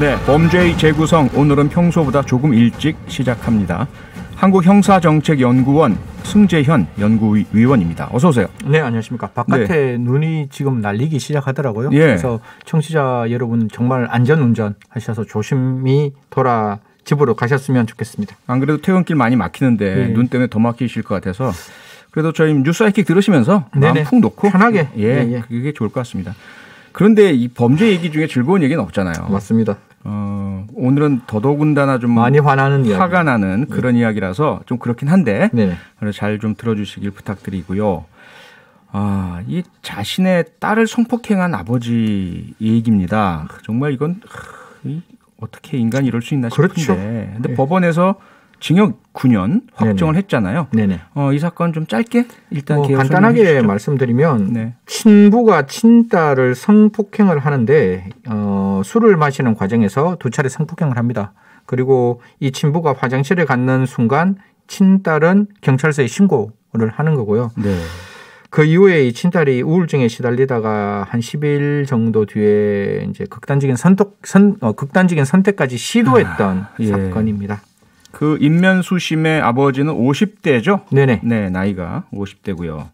네, 범죄의 재구성 오늘은 평소보다 조금 일찍 시작합니다. 한국형사정책연구원 승재현 연구위원입니다. 어서 오세요. 네, 안녕하십니까. 바깥에 네. 눈이 지금 날리기 시작하더라고요. 예. 그래서 청취자 여러분 정말 안전운전 하셔서 조심히 돌아 집으로 가셨으면 좋겠습니다. 안 그래도 퇴근길 많이 막히는데 예. 눈 때문에 더 막히실 것 같아서 그래도 저희 뉴스 하이킥 들으시면서 마음 네네. 푹 놓고 편하게 예, 예, 예, 그게 좋을 것 같습니다. 그런데 이 범죄 얘기 중에 즐거운 얘기는 없잖아요. 네. 맞습니다. 어, 오늘은 더더군다나 좀 많이 화나는 화가 이야기. 나는 네. 그런 네. 이야기라서 좀 그렇긴 한데 네. 잘좀 들어주시길 부탁드리고요. 아, 이 자신의 딸을 성폭행한 아버지 얘기입니다. 정말 이건 어떻게 인간이 이럴 수 있나 싶은데. 그렇죠. 근데 네. 법원에서 징역 9년 확정을 네네. 했잖아요. 네네. 어, 이 사건 좀 짧게 일단 뭐 간단하게 말씀드리면 네. 친부가 친딸을 성폭행을 하는데 어, 술을 마시는 과정에서 두 차례 성폭행을 합니다. 그리고 이 친부가 화장실에 갔는 순간 친딸은 경찰서에 신고를 하는 거고요. 네. 그 이후에 이 친딸이 우울증에 시달리다가 한 10일 정도 뒤에 이제 극단적인 선택 선 어, 극단적인 선택까지 시도했던 아, 예. 사건입니다. 그 인면수심의 아버지는 50대죠? 네네. 네, 나이가 50대고요.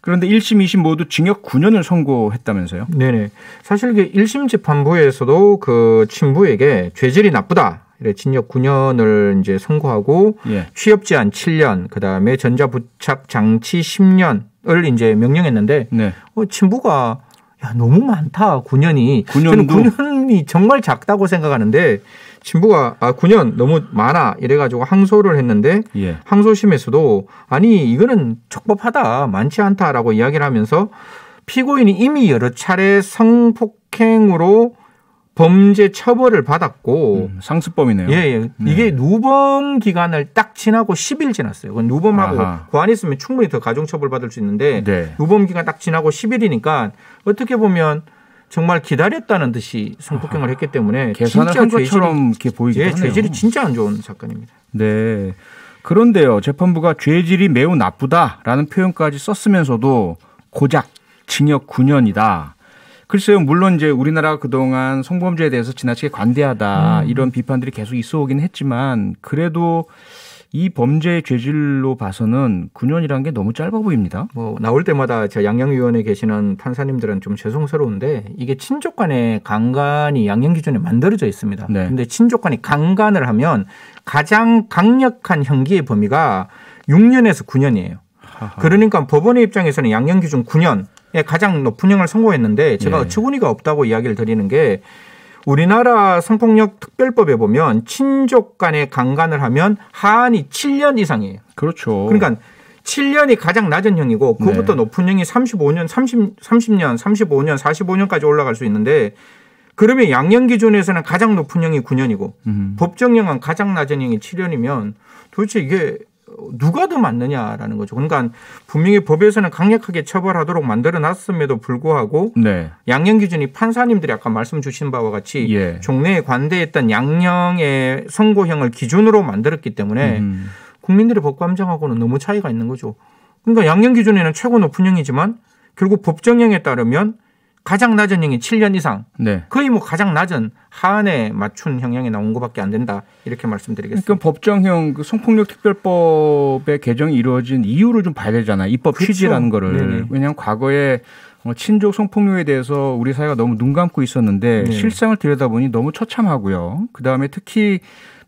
그런데 1심, 2심 모두 징역 9년을 선고했다면서요? 네네. 사실 이게 1심 재판부에서도 그 친부에게 죄질이 나쁘다. 이래 징역 9년을 이제 선고하고 예. 취업 제한 7년, 그다음에 전자 부착 장치 10년을 이제 명령했는데 네. 어 친부가 야 너무 많다. 9년이 9년도. 저는 9년이 정말 작다고 생각하는데 신부가 아 9년 너무 많아 이래가지고 항소를 했는데 예. 항소심에서도 아니 이거는 적법하다 많지 않다라고 이야기를 하면서 피고인이 이미 여러 차례 성폭행으로 범죄 처벌을 받았고 음, 상습범이네요. 예, 예. 네. 이게 누범 기간을 딱 지나고 10일 지났어요. 그건 누범하고 아하. 고안 있으면 충분히 더 가중 처벌 받을 수 있는데 네. 누범 기간 딱 지나고 10일이니까 어떻게 보면 정말 기다렸다는 듯이 성폭행을 했기 때문에 계산을 진한 것처럼 이렇게 보이기도 예, 하네요. 죄질이 진짜 안 좋은 사건입니다. 네. 그런데요, 재판부가 죄질이 매우 나쁘다라는 표현까지 썼으면서도 고작 징역 9년이다. 글쎄요, 물론 이제 우리나라가 그동안 성범죄에 대해서 지나치게 관대하다 음. 이런 비판들이 계속 있어 오긴 했지만 그래도 이 범죄의 죄질로 봐서는 9년이라는 게 너무 짧아 보입니다. 뭐 나올 때마다 제가 양양위원회에 계시는 판사님들은 좀 죄송스러운데 이게 친족 간의 강간이 양형 기준에 만들어져 있습니다. 네. 근데 친족 간이 강간을 하면 가장 강력한 형기의 범위가 6년에서 9년이에요. 하하. 그러니까 법원의 입장에서는 양형 기준 9년 에 가장 높은 형을 선고했는데 제가 예. 어처구니가 없다고 이야기를 드리는 게 우리나라 성폭력 특별법에 보면 친족 간의 강간을 하면 하한이 7년 이상이에요. 그렇죠. 그러니까 7년이 가장 낮은 형이고 네. 그것부터 네. 높은 형이 35년, 30, 30년, 35년, 45년까지 올라갈 수 있는데 그러면 양형 기준에서는 가장 높은 형이 9년이고 음. 법정형은 가장 낮은 형이 7년이면 도대체 이게 누가 더 맞느냐라는 거죠. 그러니까 분명히 법에서는 강력하게 처벌하도록 만들어 놨음에도 불구하고 네. 양형 기준이 판사님들이 아까 말씀 주신 바와 같이 예. 종래에 관대했던 양형의 선고형을 기준으로 만들었기 때문에 음. 국민들의 법감정하고는 너무 차이가 있는 거죠. 그러니까 양형 기준에는 최고 높은 형이지만 결국 법정형에 따르면 가장 낮은 형이 7년 이상. 네. 거의 뭐 가장 낮은 한에 맞춘 형량이 나온 것밖에 안 된다. 이렇게 말씀드리겠습니다. 그러니까 법정형 그 성폭력 특별법의 개정이 이루어진 이유를 좀 봐야 되잖아. 입법 그렇죠. 취지라는 거를. 왜냐하면 과거에 뭐 친족 성폭력에 대해서 우리 사회가 너무 눈 감고 있었는데 네. 실상을 들여다보니 너무 처참하고요. 그다음에 특히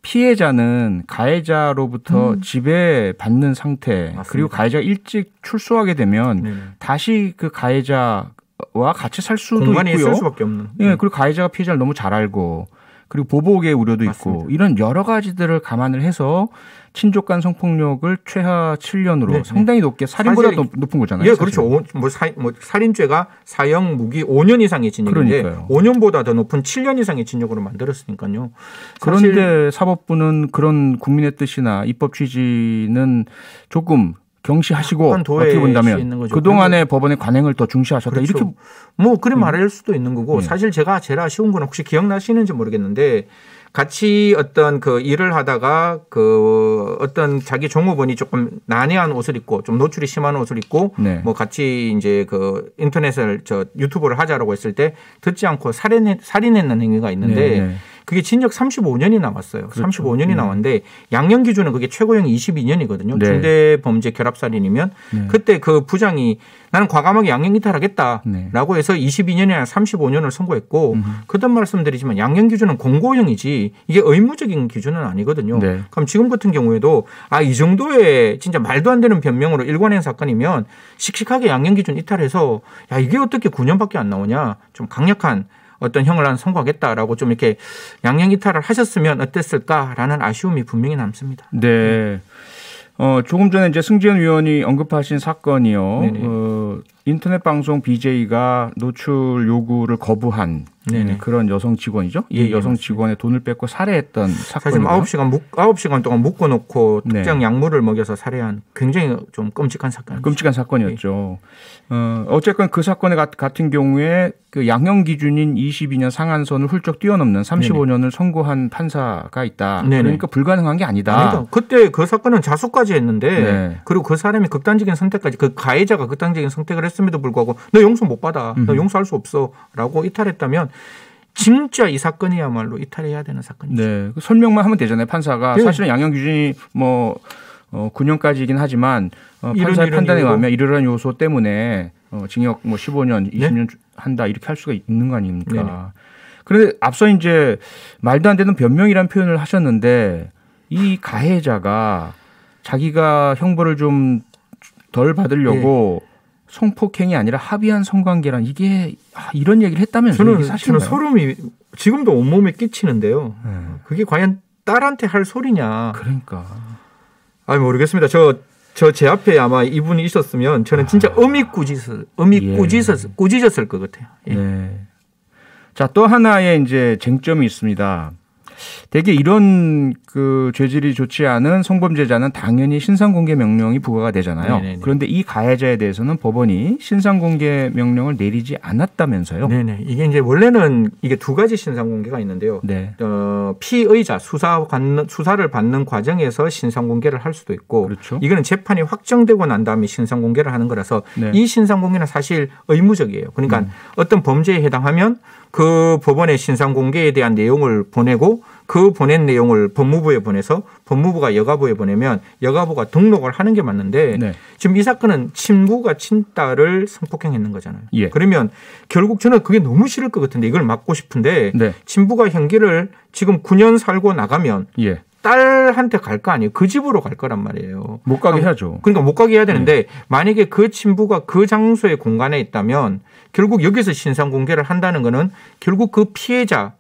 피해자는 가해자로부터 음. 지배받는 상태 맞습니다. 그리고 가해자가 일찍 출소하게 되면 네. 다시 그 가해자 와 같이 살 수도 공간이 있고요. 있을 수밖에 없는. 예, 네. 그리고 가해자가 피해자를 너무 잘 알고 그리고 보복의 우려도 맞습니다. 있고 이런 여러 가지들을 감안을 해서 친족 간 성폭력을 최하 7년으로 네. 상당히 높게 살인보다 높, 높은 거잖아요. 예, 그렇죠. 오, 뭐, 사, 뭐 살인죄가 사형 무기 5년 이상의 징역인데 5년보다 더 높은 7년 이상의 징역으로 만들었으니까요. 그런데 사법부는 그런 국민의 뜻이나 입법 취지는 조금 경시하시고 어떻게 본다면 그동안의 법원의 관행을 더 중시하셨다 그렇죠. 이렇게 뭐그리 음. 말일 수도 있는 거고 네. 사실 제가 제일 아쉬운 건 혹시 기억나시는지 모르겠는데 같이 어떤 그 일을 하다가 그 어떤 자기 종업원이 조금 난해한 옷을 입고 좀 노출이 심한 옷을 입고 네. 뭐 같이 이제 그 인터넷을 저 유튜브를 하자라고 했을 때 듣지 않고 살인 살인했는 행위가 있는데 네. 네. 그게 징역 35년이 남았어요. 그렇죠. 35년이 음. 나왔는데 양형 기준은 그게 최고형 22년이거든요. 네. 중대 범죄 결합살인이면 네. 그때 그 부장이 나는 과감하게 양형 이탈하겠다라고 네. 해서 22년이나 35년을 선고했고 음. 그단 말씀드리지만 양형 기준은 공고형이지 이게 의무적인 기준은 아니거든요. 네. 그럼 지금 같은 경우에도 아 이 정도의 진짜 말도 안 되는 변명으로 일관된 사건이면 씩씩하게 양형 기준 이탈해서 야 이게 어떻게 9년밖에 안 나오냐 좀 강력한 어떤 형을 선고하겠다라고 좀 이렇게 양양 이탈을 하셨으면 어땠을까라는 아쉬움이 분명히 남습니다. 네. 어, 조금 전에 이제 승지현 원이 언급하신 사건이요. 네 어, 인터넷 방송 BJ가 노출 요구를 거부한 네네. 예, 그런 여성 직원이죠. 예, 예, 이 예, 여성 직원의 돈을 뺏고 살해했던 사건. 사실 9시간 묶 9시간 동안 묶어 놓고 네. 특정 네. 약물을 먹여서 살해한 굉장히 좀 끔찍한 사건. 끔찍한 사건이었죠. 예. 어, 어쨌건 그 사건의 같은 경우에 그 양형 기준인 22년 상한선을 훌쩍 뛰어넘는 35년을 선고한 판사가 있다. 네네. 그러니까 불가능한 게 아니다. 아니다. 그때 그 사건은 자수까지 했는데 네. 그리고 그 사람이 극단적인 선택까지 그 가해자가 극단적인 선택을 했 했음에도 불구하고 너 용서 못 받아. 너 음. 용서할 수 없어라고 이탈했다면 진짜 이 사건이야말로 이탈해야 되는 사건이죠. 네. 그 설명만 하면 되잖아요. 판사가 네. 사실은 양형 기준이 뭐 어, 9년까지이긴 하지만 어, 판사의 판단에 의하면 이러한 요소 때문에 어, 징역 뭐 15년, 20년 네? 한다 이렇게 할 수가 있는 거 아닙니까? 네네. 그런데 앞서 이제 말도 안 되는 변명이란 표현을 하셨는데 이 가해자가 자기가 형벌을 좀 덜 받으려고 네. 성폭행이 아니라 합의한 성관계란 이게 아, 이런 얘기를 했다면 저는 사실은 소름이 지금도 온몸에 끼치는데요. 네. 그게 과연 딸한테 할 소리냐? 그러니까. 아 모르겠습니다. 저 저 제 앞에 아마 이분이 있었으면 저는 진짜 아. 음이 꾸짖었 엄히 예. 꾸짖었 꾸짖었을 것 같아요. 예. 네. 자또 하나의 이제 쟁점이 있습니다. 대개 이런 그 죄질이 좋지 않은 성범죄자는 당연히 신상공개 명령이 부과가 되잖아요. 네네네. 그런데 이 가해자에 대해서는 법원이 신상공개 명령을 내리지 않았다면서요? 네네. 이게 이제 원래는 이게 두 가지 신상공개가 있는데요. 네. 어, 피의자 수사 받는 수사를 받는 과정에서 신상공개를 할 수도 있고, 그렇죠. 이거는 재판이 확정되고 난 다음에 신상공개를 하는 거라서 네. 이 신상공개는 사실 의무적이에요. 그러니까 음. 어떤 범죄에 해당하면 그 법원의 신상공개에 대한 내용을 보내고 그 보낸 내용을 법무부에 보내서 법무부가 여가부에 보내면 여가부가 등록을 하는 게 맞는데 네. 지금 이 사건은 친부가 친딸을 성폭행했는 거잖아요. 예. 그러면 결국 저는 그게 너무 싫을 것 같은데 이걸 막고 싶은데 네. 친부가 형기를 지금 9년 살고 나가면 예. 딸한테 갈 거 아니에요. 그 집으로 갈 거란 말이에요. 못 가게 그러니까 해야죠. 그러니까 못 가게 해야 네. 되는데 네. 만약에 그 친부가 그 장소의 공간에 있다면 결국 여기서 신상 공개를 한다는 거는 결국 그 피해자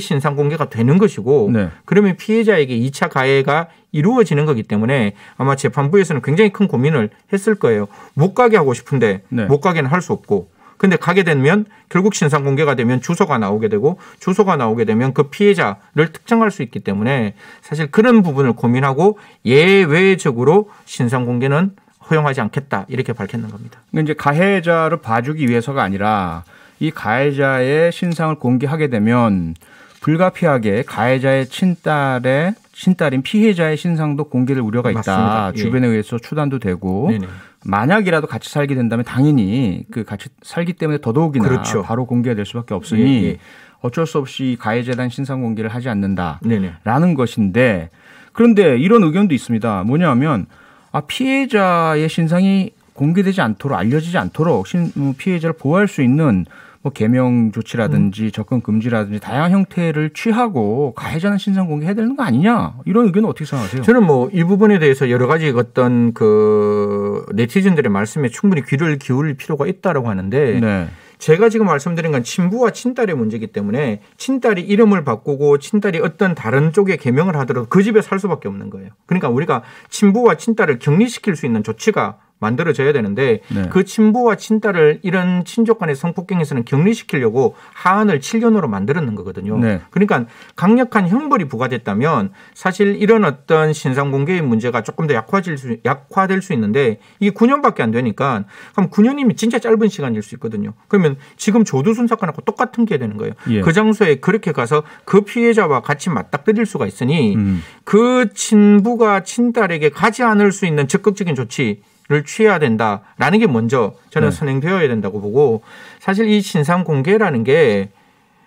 신상 공개가 되는 것이고 네. 그러면 피해자에게 2차 가해가 이루어지는 거기 때문에 아마 재판부에서는 굉장히 큰 고민을 했을 거예요. 못 가게 하고 싶은데 네. 못 가게는 할 수 없고 근데 가게 되면 결국 신상 공개가 되면 주소가 나오게 되고 주소가 나오게 되면 그 피해자를 특정할 수 있기 때문에 사실 그런 부분을 고민하고 예외적으로 신상 공개는 허용하지 않겠다 이렇게 밝혔는 겁니다. 그러 그러니까 이제 가해자를 봐주기 위해서가 아니라 이 가해자의 신상을 공개하게 되면 불가피하게 가해자의 친딸의 친딸인 피해자의 신상도 공개를 우려가 있다. 맞습니다. 예. 주변에 예. 의해서 추단도 되고 네네. 만약이라도 같이 살게 된다면 당연히 그 같이 살기 때문에 더더욱이나 그렇죠. 바로 공개가 될 수밖에 없으니 예. 예. 어쩔 수 없이 가해자에 대한 신상 공개를 하지 않는다라는 네네. 것인데 그런데 이런 의견도 있습니다. 뭐냐하면 아 피해자의 신상이 공개되지 않도록 알려지지 않도록 음, 피해자를 보호할 수 있는 뭐 개명 조치라든지 음. 접근 금지라든지 다양한 형태를 취하고 가해자는 신상 공개해야 되는 거 아니냐 이런 의견은 어떻게 생각하세요? 저는 뭐 이 부분에 대해서 여러 가지 어떤 그 네티즌들의 말씀에 충분히 귀를 기울일 필요가 있다라고 하는데 네. 제가 지금 말씀드린 건 친부와 친딸의 문제이기 때문에 친딸이 이름을 바꾸고 친딸이 어떤 다른 쪽에 개명을 하더라도 그 집에 살 수밖에 없는 거예요. 그러니까 우리가 친부와 친딸을 격리시킬 수 있는 조치가 만들어져야 되는데 네. 그 친부와 친딸을 이런 친족 간의 성폭행에서는 격리시키려고 하한을 7년으로 만들었는 거거든요. 네. 그러니까 강력한 형벌이 부과됐다면 사실 이런 어떤 신상 공개의 문제가 조금 더 약화질 수, 약화될 수 있는데 이게 9년밖에 안 되니까 그럼 9년이면 진짜 짧은 시간일 수 있거든요. 그러면 지금 조두순 사건하고 똑같은 게 되는 거예요. 예. 그 장소에 그렇게 가서 그 피해자와 같이 맞닥뜨릴 수가 있으니 음. 그 친부가 친딸에게 가지 않을 수 있는 적극적인 조치 를 취해야 된다라는 게 먼저 저는 네. 선행되어야 된다고 보고 사실 이 신상 공개라는 게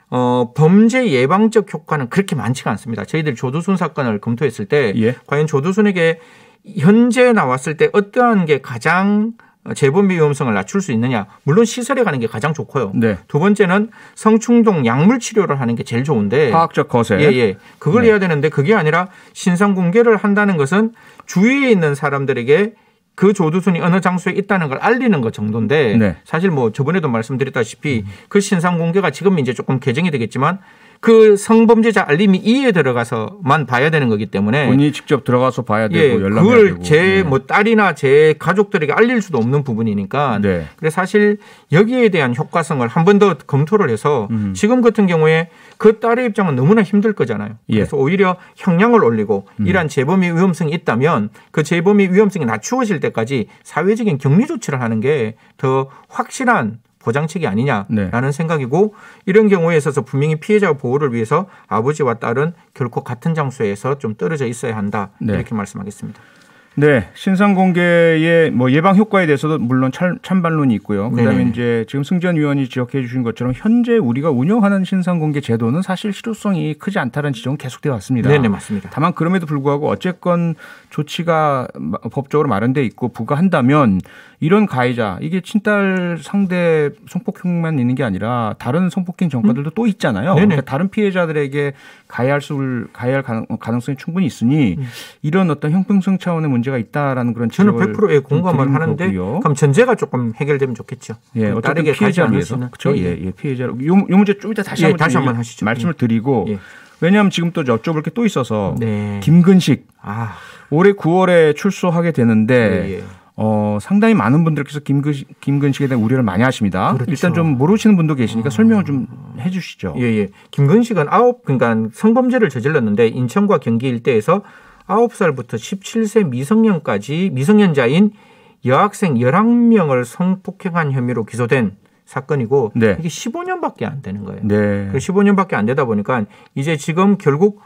어, 범죄 예방적 효과는 그렇게 많지가 않습니다. 저희들 조두순 사건을 검토했을 때 예. 과연 조두순에게 현재 나왔을 때 어떠한 게 가장 재범 위험성을 낮출 수 있느냐. 물론 시설에 가는 게 가장 좋고요. 네. 두 번째는 성충동 약물 치료를 하는 게 제일 좋은데 화학적 거세. 예, 예. 그걸 네. 해야 되는데 그게 아니라 신상 공개를 한다는 것은 주위에 있는 사람들에게 그 조두순이 어느 장소에 있다는 걸 알리는 것 정도인데 네. 사실 뭐 저번에도 말씀드렸다시피 그 신상 공개가 지금 이제 조금 개정이 되겠지만 그 성범죄자 알림이 이에 들어가서만 봐야 되는 거기 때문에 본인이 직접 들어가서 봐야 되고 예, 연락해야 그걸 되고 그걸 제뭐 네. 딸이나 제 가족들에게 알릴 수도 없는 부분이니까 네. 그래 사실 여기에 대한 효과성을 한 번 더 검토를 해서 음. 지금 같은 경우에 그 딸의 입장은 너무나 힘들 거잖아요. 예. 그래서 오히려 형량을 올리고 음. 이러한 재범이 위험성이 있다면 그 재범이 위험성이 낮추어질 때까지 사회적인 격리 조치를 하는 게 더 확실한 보장책이 아니냐라는 네. 생각이고 이런 경우에 있어서 분명히 피해자 보호를 위해서 아버지와 딸은 결코 같은 장소에서 좀 떨어져 있어야 한다 네. 이렇게 말씀하겠습니다. 네, 신상 공개의 뭐 예방 효과에 대해서도 물론 찬, 반론이 있고요. 그다음에 네네. 이제 지금 승전 위원이 지적해 주신 것처럼 현재 우리가 운영하는 신상 공개 제도는 사실 실효성이 크지 않다는 지적은 계속되어 왔습니다. 네, 맞습니다. 다만 그럼에도 불구하고 어쨌건 조치가 법적으로 마련돼 있고 부과한다면 이런 가해자 이게 친딸 상대 성폭행만 있는 게 아니라 다른 성폭행 전과들도 음. 또 있잖아요. 그러니까 다른 피해자들에게 가해할 수 가해할 가능, 가능성이 충분히 있으니 음. 이런 어떤 형평성 차원의 문제가 있다라는 그런 저는 100%의 공감을 하는데 거고요. 그럼 전제가 조금 해결되면 좋겠죠. 예, 어떻게 피해자 위해서 그렇죠. 예, 예, 피해자 요, 요 문제 좀 이따 다시 예, 한번 다시 한번 하시죠. 말씀을 드리고 예. 예. 왜냐하면 지금 또 여쭤볼 게 또 있어서 네. 김근식 아. 올해 9월에 출소하게 되는데. 예. 예. 어, 상당히 많은 분들께서 김근, 김근식에 대한 우려를 많이 하십니다. 그렇죠. 일단 좀 모르시는 분도 계시니까 어... 설명을 좀 해주시죠. 예, 예. 김근식은 아홉, 그러니까 성범죄를 저질렀는데 인천과 경기 일대에서 아홉 살부터 1 7세 미성년까지 미성년자인 여학생 1 1 명을 성폭행한 혐의로 기소된 사건이고 네. 이게 1 5 년밖에안 되는 거예요. 네. 15년밖에 그 안 되다 보니까 이제 지금 결국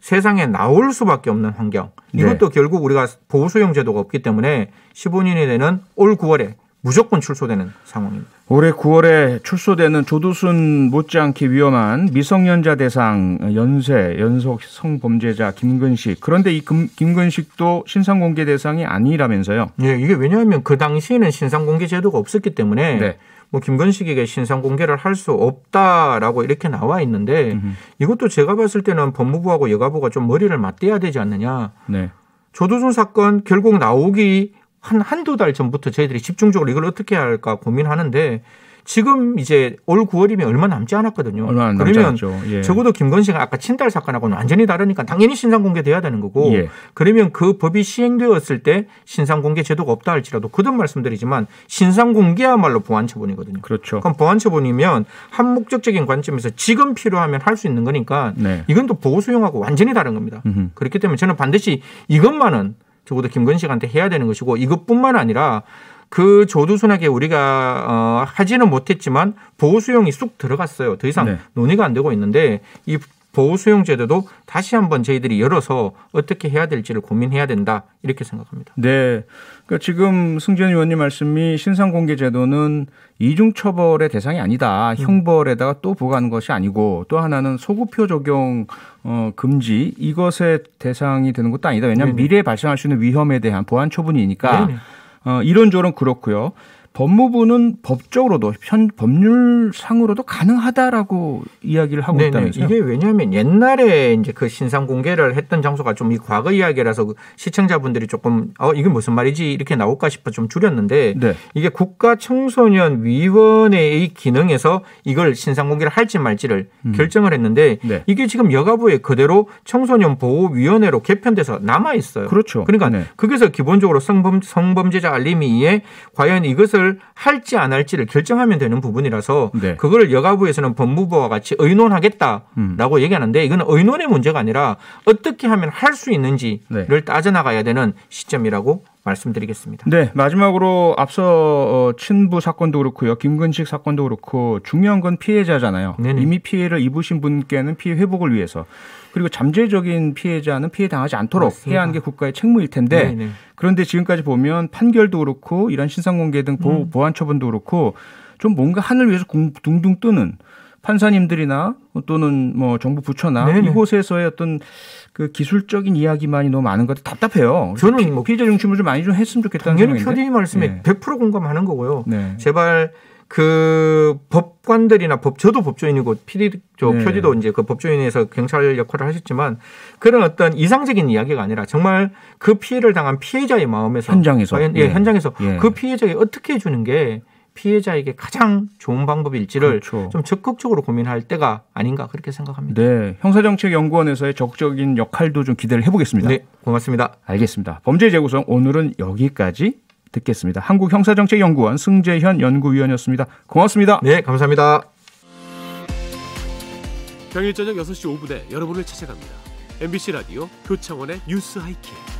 세상에 나올 수밖에 없는 환경. 네. 이것도 네. 결국 우리가 보수형 제도가 없기 때문에 15년이 되는 올 9월에 무조건 출소되는 상황입니다. 올해 9월에 출소되는 조두순 못지않게 위험한 미성년자 대상 연쇄 연속 성범죄자 김근식. 그런데 이 금, 김근식도 신상공개 대상이 아니라면서요? 예, 이게 왜냐하면 그 당시에는 신상공개 제도가 없었기 때문에 네. 뭐 김건식에게 신상 공개를 할 수 없다라고 이렇게 나와 있는데 음흠. 이것도 제가 봤을 때는 법무부하고 여가부가 좀 머리를 맞대야 되지 않느냐. 네. 조두순 사건 결국 나오기 한 한두 달 전부터 저희들이 집중적으로 이걸 어떻게 할까 고민하는데 지금 이제 올 9월이면 얼마 남지 않았거든요. 얼마 그러면 예. 적어도 김건식 아까 친딸 사건하고는 완전히 다르니까 당연히 신상 공개돼야 되는 거고 예. 그러면 그 법이 시행되었을 때 신상 공개 제도가 없다 할지라도 그든 말씀드리지만 신상 공개야말로 보안 처분이거든요. 그렇죠. 그럼 보안 처분이면 한목적적인 관점에서 지금 필요하면 할 수 있는 거니까 네. 이건 또 보호 수용하고 완전히 다른 겁니다. 음흠. 그렇기 때문에 저는 반드시 이것만은 적어도 김건식한테 해야 되는 것이고 이것뿐만 아니라 그 조두순에게 우리가 어, 하지는 못했지만 보호수용이 쑥 들어갔어요. 더 이상 네. 논의가 안 되고 있는데 이 보호수용 제도도 다시 한번 저희들이 열어서 어떻게 해야 될지를 고민해야 된다 이렇게 생각합니다. 네. 그러니까 지금 승전 의원님 말씀이 신상공개 제도는 이중 처벌의 대상이 아니다. 음. 형벌에다가 또 부과하는 것이 아니고 또 하나는 소급표 적용 어, 금지 이것의 대상이 되는 것도 아니다. 왜냐하면 네네. 미래에 발생할 수 있는 위험에 대한 보안 처분이니까. 네네. 어, 이런저런 그렇고요. 법무부는 법적으로도 현 법률상으로도 가능하다라고 이야기를 하고 있다면서요. 이게 왜냐하면 옛날에 이제 그 신상 공개를 했던 장소가 좀 이 과거 이야기라서 그 시청자분들이 조금 어 이게 무슨 말이지 이렇게 나올까 싶어 좀 줄였는데 네. 이게 국가 청소년 위원회의 기능에서 이걸 신상 공개를 할지 말지를 음. 결정을 했는데 네. 이게 지금 여가부에 그대로 청소년 보호 위원회로 개편돼서 남아 있어요. 그렇죠. 그러니까 네. 그래서 기본적으로 성범 성범죄자 알림위에 과연 이것을 것을 할지 안 할지를 결정하면 되는 부분이라서 네. 그걸 여가부에서는 법무부와 같이 의논하겠다라고 음. 얘기하는데 이건 의논의 문제가 아니라 어떻게 하면 할 수 있는지를 네. 따져나가야 되는 시점이라고 말씀드리겠습니다. 네, 마지막으로 앞서 어, 친부 사건도 그렇고요, 김근식 사건도 그렇고 중요한 건 피해자잖아요. 네네. 이미 피해를 입으신 분께는 피해 회복을 위해서 그리고 잠재적인 피해자는 피해당하지 않도록 맞습니다. 해야 하는 게 국가의 책무일 텐데 네네. 네. 그런데 지금까지 보면 판결도 그렇고 이런 신상공개 등 보호, 음. 보안 처분도 그렇고 좀 뭔가 하늘 위에서 공, 둥둥 뜨는 판사님들이나 또는 뭐 정부 부처나 네네. 네. 이곳에서의 어떤 그 기술적인 이야기만이 너무 많은 것 같아 답답해요. 저는 피, 뭐 피해자 중심을 좀 많이 좀 했으면 좋겠다는 생각인데. 당연히 말씀에 네. 100% 공감하는 거고요. 네. 제발 그 법관들이나 법 저도 법조인이고 피디 저 네. 표지도 이제 그 법조인에서 경찰 역할을 하셨지만 그런 어떤 이상적인 이야기가 아니라 정말 그 피해를 당한 피해자의 마음에서 현장에서 과연, 예, 예, 현장에서 예. 그 피해자에게 어떻게 해 주는 게 피해자에게 가장 좋은 방법일지를 그렇죠. 좀 적극적으로 고민할 때가 아닌가 그렇게 생각합니다. 네, 형사정책연구원에서의 적극적인 역할도 좀 기대를 해보겠습니다. 네, 고맙습니다. 알겠습니다. 범죄 재구성 오늘은 여기까지 듣겠습니다. 한국형사정책연구원 승재현 연구위원이었습니다. 고맙습니다. 네, 감사합니다. 평일 저녁 6시 5분에 여러분을 찾아갑니다. MBC 라디오 교창원의 뉴스 하이킥.